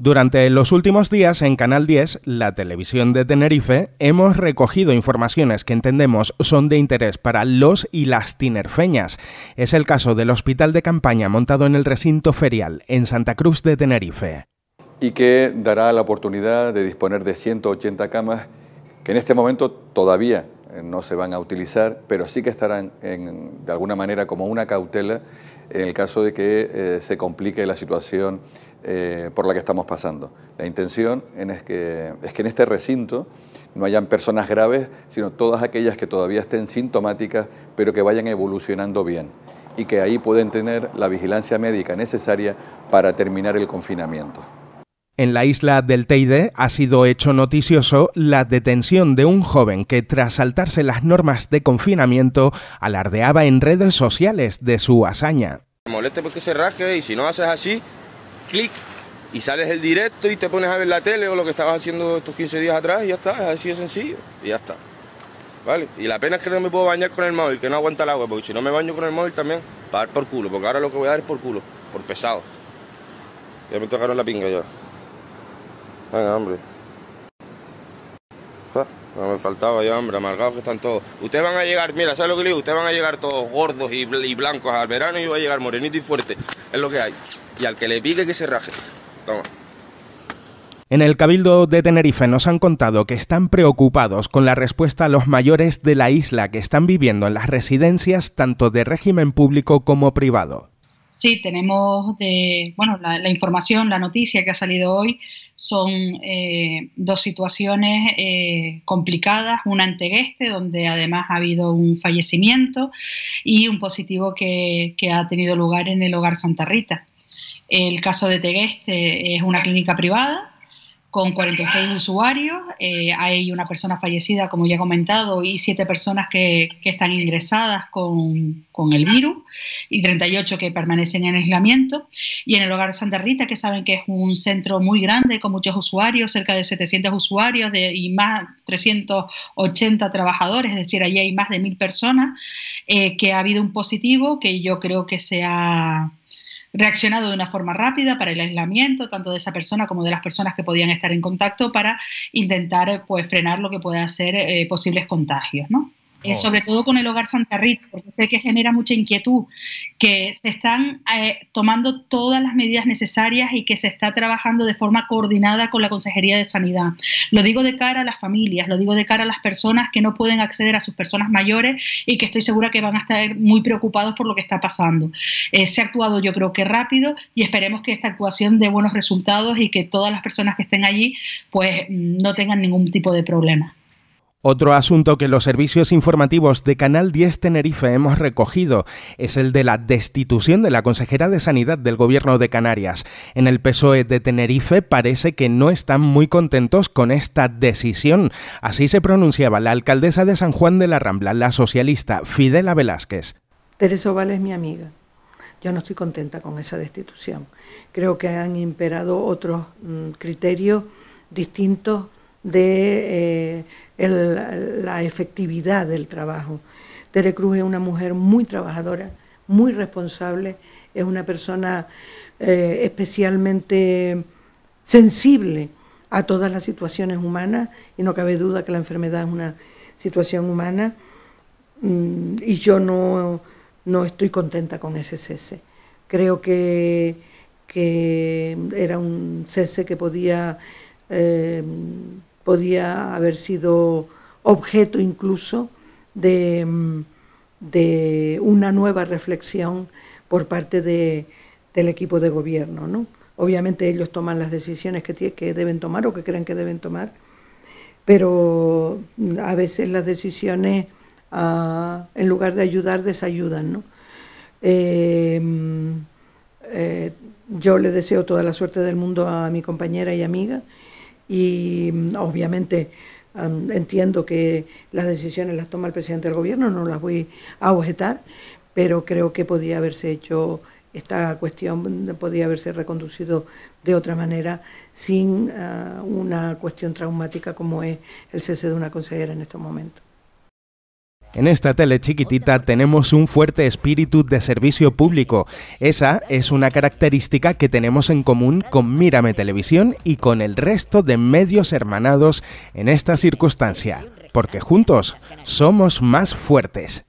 Durante los últimos días en Canal 10, la televisión de Tenerife, hemos recogido informaciones que entendemos son de interés para los y las tinerfeñas. Es el caso del hospital de campaña montado en el recinto ferial en Santa Cruz de Tenerife. Y que dará la oportunidad de disponer de 180 camas que en este momento todavía eh, no se van a utilizar, pero sí que estarán de alguna manera como una cautela en el caso de que eh, se complique la situación eh, por la que estamos pasando. La intención es, que, es que en este recinto no hayan personas graves, sino todas aquellas que todavía estén sintomáticas, pero que vayan evolucionando bien y que ahí pueden tener la vigilancia médica necesaria para terminar el confinamiento. En la isla del Teide ha sido hecho noticioso la detención de un joven que tras saltarse las normas de confinamiento alardeaba en redes sociales de su hazaña. Moleste porque se raje y si no haces así, clic y sales el directo y te pones a ver la tele o lo que estabas haciendo estos 15 días atrás y ya está, es así de sencillo y ya está. ¿Vale? Y la pena es que no me puedo bañar con el móvil, que no aguanta el agua, porque si no me baño con el móvil también, para dar por culo, porque ahora lo que voy a dar es por culo, por pesado. Ya me tocaron la pinga yo. Ay, hambre. no me faltaba ya hambre, amargados que están todos. Ustedes van a llegar, mira, ¿sabes lo que le digo? Ustedes van a llegar todos gordos y, blancos al verano y va a llegar morenito y fuerte. Es lo que hay. Y al que le pide que se raje. Toma. En el Cabildo de Tenerife nos han contado que están preocupados con la respuesta a los mayores de la isla que están viviendo en las residencias tanto de régimen público como privado. Sí, tenemos, de, bueno, la, información, la noticia que ha salido hoy son eh, dos situaciones eh, complicadas, una en Tegueste, donde además ha habido un fallecimiento y un positivo que, que ha tenido lugar en el hogar Santa Rita. El caso de Tegueste es una clínica privada con 46 usuarios. Eh, hay una persona fallecida, como ya he comentado, y siete personas que, que están ingresadas con, con, el virus y 38 que permanecen en aislamiento. Y en el hogar Santa Rita, que saben que es un centro muy grande con muchos usuarios, cerca de 700 usuarios de, y más 380 trabajadores, es decir, allí hay más de mil personas, eh, que ha habido un positivo que yo creo que se ha reaccionado de una forma rápida para el aislamiento, tanto de esa persona como de las personas que podían estar en contacto, para intentar pues, frenar lo que pueda ser eh, posibles contagios. ¿no? Eh, oh. sobre todo con el Hogar Santa Rita, porque sé que genera mucha inquietud, que se están eh, tomando todas las medidas necesarias y que se está trabajando de forma coordinada con la Consejería de Sanidad. Lo digo de cara a las familias, lo digo de cara a las personas que no pueden acceder a sus personas mayores y que estoy segura que van a estar muy preocupados por lo que está pasando. Eh, se ha actuado yo creo que rápido y esperemos que esta actuación dé buenos resultados y que todas las personas que estén allí pues mm, no tengan ningún tipo de problema. Otro asunto que los servicios informativos de Canal 10 Tenerife hemos recogido es el de la destitución de la consejera de Sanidad del Gobierno de Canarias. En el PSOE de Tenerife parece que no están muy contentos con esta decisión. Así se pronunciaba la alcaldesa de San Juan de la Rambla, la socialista Fidela Velázquez. Teresa Oval es mi amiga. Yo no estoy contenta con esa destitución. Creo que han imperado otros mm, criterios distintos de eh, la efectividad del trabajo. Tere Cruz es una mujer muy trabajadora, muy responsable, es una persona eh, especialmente sensible a todas las situaciones humanas y no cabe duda que la enfermedad es una situación humana mm, y yo no, no estoy contenta con ese cese. Creo que, era un cese que podía eh, podía haber sido objeto incluso de, mm, una nueva reflexión por parte del equipo de gobierno. Obviamente ellos toman las decisiones que, que deben tomar o que creen que deben tomar, pero mm, a veces las decisiones, ah, en lugar de ayudar, desayudan. Eh, mm, eh, yo le deseo toda la suerte del mundo a mi compañera y amiga y mm, obviamente entiendo que las decisiones las toma el presidente del gobierno, no las voy a objetar, pero creo que podía haberse hecho esta cuestión, podía haberse reconducido de otra manera sin ah, una cuestión traumática como es el cese de una consejera en estos momentos. En esta tele chiquitita tenemos un fuerte espíritu de servicio público. Esa es una característica que tenemos en común con Mírame Televisión y con el resto de medios hermanados en esta circunstancia, porque juntos somos más fuertes.